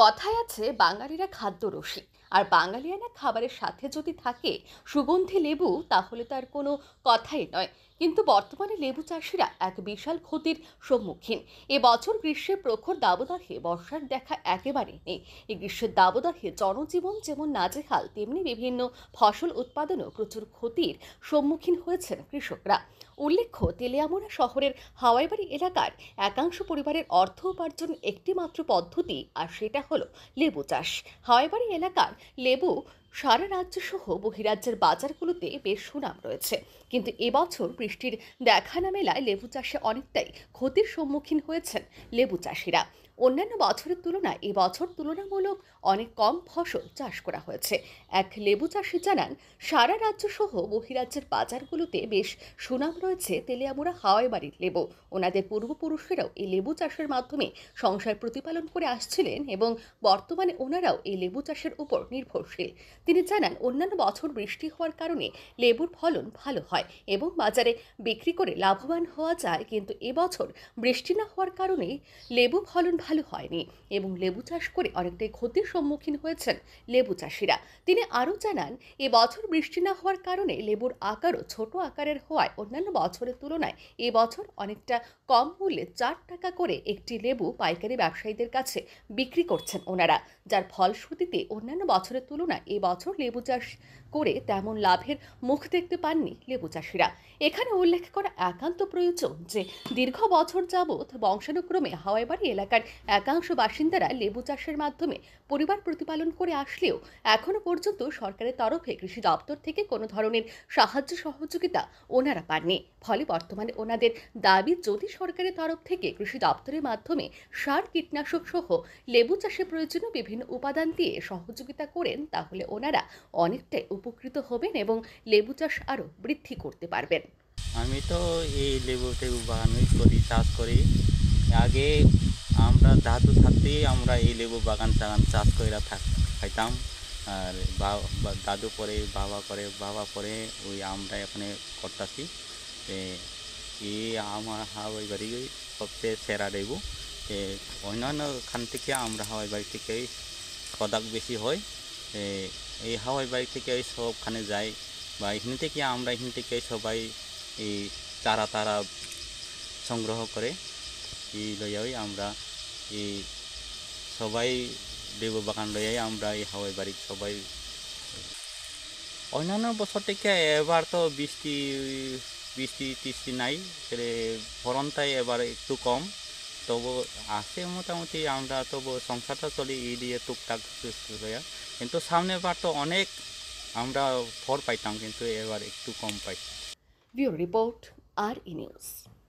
কথায় আছে বাঙালিরা খাদ্য রসিক আর বাঙালিয়ানা খাবারের সাথে যদি থাকে সুগন্ধি লেবু তাহলে তার কোনো কথাই নয় কিন্তু বর্তমানে লেবু চাষিরা এক বিশাল ক্ষতির সম্মুখীন এবছর গ্রীষ্মের প্রখর দাবদাহে বর্ষার দেখা একেবারে নেই এই গ্রীষ্মের দাবদাহে জনজীবন যেমন নাজেহাল তেমনি বিভিন্ন ফসল উৎপাদনও প্রচুর ক্ষতির সম্মুখীন হয়েছেন কৃষকরা উল্লেখ্য তেলিয়ামুড়া শহরের হাওয়াইবাড়ি এলাকার একাংশ পরিবারের অর্থ উপার্জন একটিমাত্র পদ্ধতি আর সেটা হলো লেবু চাষ হাওয়াইবাড়ি এলাকার লেবু সারা রাজ্য সহ বহিরাজ্যের বাজারগুলোতে বেশ সুনাম রয়েছে কিন্তু এবছর বৃষ্টির দেখা না মেলায় লেবু চাষে অনেকটাই ক্ষতির সম্মুখীন হয়েছেন লেবু চাষিরা অন্যান্য বছরের তুলনায় এবছর তুলনামূলক অনেক কম ফসল চাষ করা হয়েছে এক লেবু চাষি জানান সারা রাজ্য সহ বহিরাজ্যের বাজারগুলোতে বেশ সুনাম রয়েছে তেলিয়ামুড়া বাড়ির লেবু ওনাদের পূর্বপুরুষেরাও এই লেবু চাষের মাধ্যমে সংসার প্রতিপালন করে আসছিলেন এবং বর্তমানে ওনারাও এই লেবু চাষের উপর নির্ভরশীল তিনি জানান অন্যান্য বছর বৃষ্টি হওয়ার কারণে লেবুর ফলন ভালো হয় এবং বাজারে বিক্রি করে লাভবান হওয়া যায় কিন্তু এবছর বৃষ্টি না হওয়ার কারণে লেবু ফলন ভালো হয়নি এবং লেবু চাষ করে অনেকটাই ক্ষতির সম্মুখীন হয়েছেন লেবু চাষিরা তিনি আরও জানান এবছর বৃষ্টি না হওয়ার কারণে লেবুর আকারও ছোট আকারের হওয়ায় অন্যান্য বছরের তুলনায় এবছর অনেকটা কম মূল্যে চার টাকা করে একটি লেবু পাইকারি ব্যবসায়ীদের কাছে বিক্রি করছেন ওনারা যার ফলশ্রুতিতে অন্যান্য বছরের তুলনায় এবছর লেবু চাষ করে তেমন লাভের মুখ দেখতে পাননি লেবু চাষিরা এখানে উল্লেখ করা একান্ত প্রয়োজন যে দীর্ঘ বছর যাবৎ বংশানুক্রমে হাওয়াইবাড়ি এলাকার একাংশ বাসিন্দারা লেবু চাষের মাধ্যমে পরিবার প্রতিপালন করে আসলেও এখনও পর্যন্ত সরকারের তরফে কৃষি দপ্তর থেকে কোনো ধরনের সাহায্য সহযোগিতা ওনারা পাননি ফলে বর্তমানে ওনাদের দাবি যদি সরকারের তরফ থেকে কৃষি দপ্তরের মাধ্যমে সার কীটনাশক সহ লেবু চাষে প্রয়োজনীয় বিভিন্ন উপাদান দিয়ে সহযোগিতা করেন তাহলে ওনারা অনেকটাই উপকৃত হবেন এবং লেবু চাষ আরও বৃদ্ধি করতে পারবেন আমি তো এই টেবু বাগান করি চাষ করি আগে আমরা দাদু থাকতেই আমরা এই লেবু বাগান টাগান চাষ করে থাক খাইতাম আর দাদু পরে বাবা করে বাবা পরে ওই আমরা এখানে করতেছি এ আমার হাওয়াই বাড়ি সবচেয়ে সেরা লেবু অন্যান্য খান থেকে আমরা হাওয়াই বাড়ি থেকে প্রোডাক্ট বেশি হয় এই হাওয়াই বাড়ি থেকে সবখানে যাই বা এখান থেকে আমরা এখান থেকে সবাই এই তারা তারা সংগ্রহ করে এই লইয়াই আমরা এই সবাই দেববাগান লইয়াই আমরা এই হাওয়াই বাড়ি সবাই অন্যান্য বছর থেকে এবার তো বৃষ্টি বৃষ্টি টিষ্টি নাই সে ফরনটাই এবার একটু কম তবু আছে মোটামুটি আমরা তবু সংসারটা চলি এই দিয়ে টুকটাক কিন্তু বার তো অনেক আমরা ফর পাইতাম কিন্তু এবার একটু কম পাই রিপোর্ট আর ই নিউজ